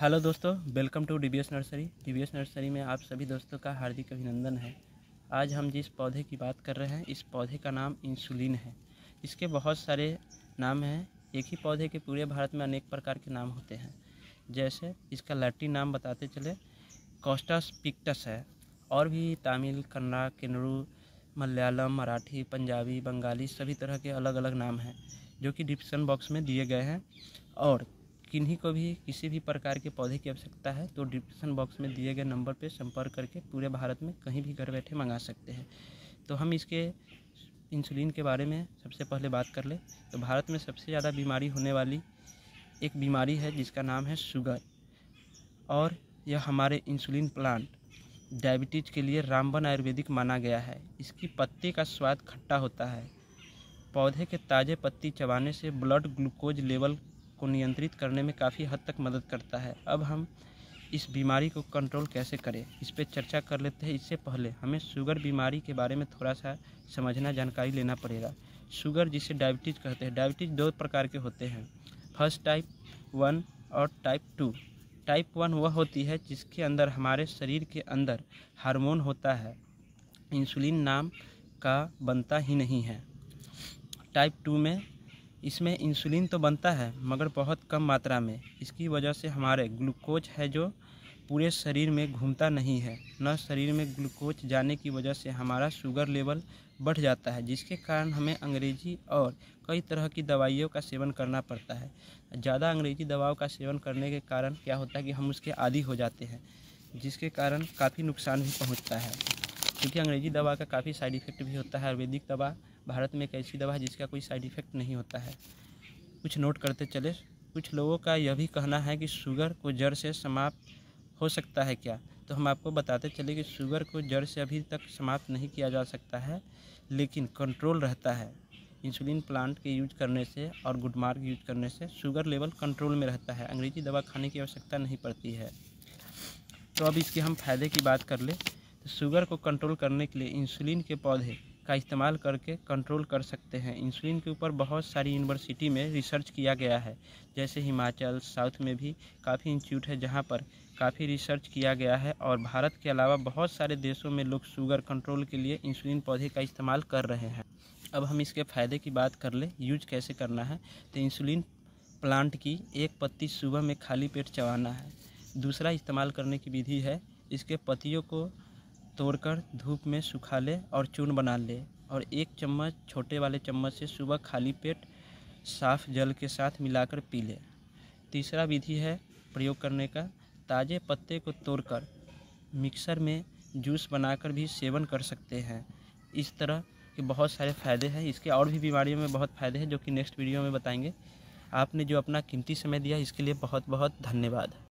hello दोस्तों welcome to the nursery the nursery में आप सभी दोस्तों का हार्दिक अभिनंदन है आज हम जिस पौधे की बात कर रहे हैं इस पौधे का नाम इंसुलिन है इसके बहुत सारे नाम हैं एक ही पौधे के पूरे भारत में अनेक प्रकार के नाम होते हैं जैसे इसका लैटिन नाम बताते चले कॉस्टस पिक्टस है और भी तमिल कन्नड़ा किन्नड़ू मलयालम मराठी पंजाबी बंगाली सभी तरह के अलग अलग नाम हैं जो कि डिस्क्रिप्शन बॉक्स में दिए गए हैं और किन्हीं को भी किसी भी प्रकार के पौधे की आवश्यकता है तो डिस्क्रिप्शन बॉक्स में दिए गए नंबर पर संपर्क करके पूरे भारत में कहीं भी घर बैठे मंगा सकते हैं तो हम इसके इंसुलिन के बारे में सबसे पहले बात कर लें तो भारत में सबसे ज़्यादा बीमारी होने वाली एक बीमारी है जिसका नाम है शुगर और यह हमारे इंसुलिन प्लांट डायबिटीज़ के लिए रामबन आयुर्वेदिक माना गया है इसकी पत्ती का स्वाद खट्टा होता है पौधे के ताज़े पत्ती चबाने से ब्लड ग्लूकोज लेवल को नियंत्रित करने में काफ़ी हद तक मदद करता है अब हम इस बीमारी को कंट्रोल कैसे करें इस पर चर्चा कर लेते हैं इससे पहले हमें शुगर बीमारी के बारे में थोड़ा सा समझना जानकारी लेना पड़ेगा शुगर जिसे डायबिटीज़ कहते हैं डायबिटीज़ दो प्रकार के होते हैं फर्स्ट टाइप वन और टाइप टू टाइप वन वह होती है जिसके अंदर हमारे शरीर के अंदर हार्मोन होता है इंसुलिन नाम का बनता ही नहीं है टाइप टू में इसमें इंसुलिन तो बनता है मगर बहुत कम मात्रा में इसकी वजह से हमारे ग्लूकोज है जो पूरे शरीर में घूमता नहीं है न शरीर में ग्लूकोज जाने की वजह से हमारा शुगर लेवल बढ़ जाता है जिसके कारण हमें अंग्रेजी और कई तरह की दवाइयों का सेवन करना पड़ता है ज़्यादा अंग्रेजी दवाओं का सेवन करने के कारण क्या होता है कि हम उसके आदि हो जाते हैं जिसके कारण काफ़ी नुकसान भी पहुँचता है क्योंकि अंग्रेजी दवा का काफ़ी साइड इफ़ेक्ट भी होता है आयुर्वेदिक दवा भारत में एक ऐसी दवा है जिसका कोई साइड इफ़ेक्ट नहीं होता है कुछ नोट करते चले कुछ लोगों का यह भी कहना है कि शुगर को जड़ से समाप्त हो सकता है क्या तो हम आपको बताते चले कि शुगर को जड़ से अभी तक समाप्त नहीं किया जा सकता है लेकिन कंट्रोल रहता है इंसुलिन प्लांट के यूज करने से और गुडमार्ग यूज करने से शुगर लेवल कंट्रोल में रहता है अंग्रेजी दवा खाने की आवश्यकता नहीं पड़ती है तो अब इसके हम फायदे की बात कर ले तो शुगर को कंट्रोल करने के लिए इंसुलिन के पौधे का इस्तेमाल करके कंट्रोल कर सकते हैं इंसुलिन के ऊपर बहुत सारी यूनिवर्सिटी में रिसर्च किया गया है जैसे हिमाचल साउथ में भी काफ़ी इंस्टीट्यूट है जहाँ पर काफ़ी रिसर्च किया गया है और भारत के अलावा बहुत सारे देशों में लोग शुगर कंट्रोल के लिए इंसुलिन पौधे का इस्तेमाल कर रहे हैं अब हम इसके फ़ायदे की बात कर ले यूज कैसे करना है तो इंसुलिन प्लांट की एक पत्ती सुबह में खाली पेट चबाना है दूसरा इस्तेमाल करने की विधि है इसके पतियों को तोड़कर धूप में सुखा ले और चूर्ण बना ले और एक चम्मच छोटे वाले चम्मच से सुबह खाली पेट साफ जल के साथ मिलाकर पी लें तीसरा विधि है प्रयोग करने का ताज़े पत्ते को तोड़कर मिक्सर में जूस बनाकर भी सेवन कर सकते हैं इस तरह के बहुत सारे फ़ायदे हैं इसके और भी बीमारियों में बहुत फ़ायदे हैं जो कि नेक्स्ट वीडियो में बताएंगे आपने जो अपना कीमती समय दिया इसके लिए बहुत बहुत धन्यवाद